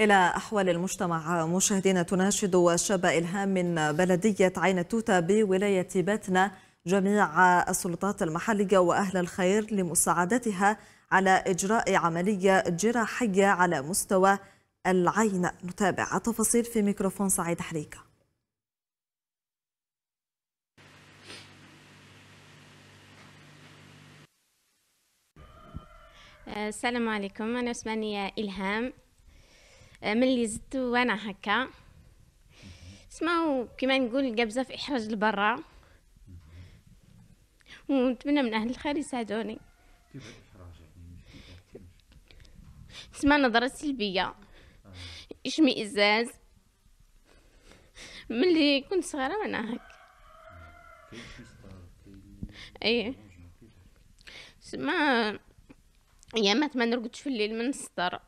إلى أحوال المجتمع مشاهدينا تناشد شابة إلهام من بلدية عين توتا بولاية باتنا جميع السلطات المحلية وأهل الخير لمساعدتها على إجراء عملية جراحية على مستوى العين نتابع التفاصيل في ميكروفون سعيد حريكه السلام عليكم أنا اسمي إلهام آه، من اللي زدت وانا هكا اسمعوا كيما نقول قبزه في احراج لبرا ونتمنى من اهل الخير يساعدوني يعني؟ تسمى نظرة سلبية اشمي آه. إزاز ملي كنت صغيرة وانا هكا اي سما إيه. يا ما نرقدش في الليل من السطر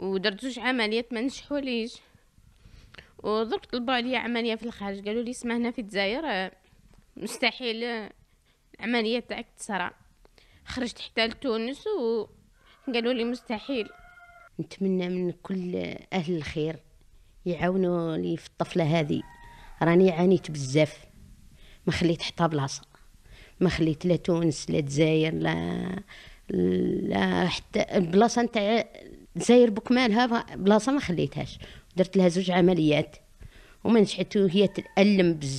ودرت زوج عمليات ما نجحوليش ودرك طلبوا عليا عمليه في الخارج قالوا لي اسمع هنا في الجزائر آه، مستحيل آه، العمليه تاعك تصرى خرجت حتى لتونس وقالوا لي مستحيل نتمنى من كل اهل الخير يعاونوا لي في الطفله هذه راني عانيت بزاف ما خليت حتى بلاصه ما خليت لا تونس لا الجزائر لا لا حتى البلاصه نتاع الجزائر بوك مالها بلاصه ما خليتهاش درت لها زوج عمليات وما نجحت وهي تألم بزاف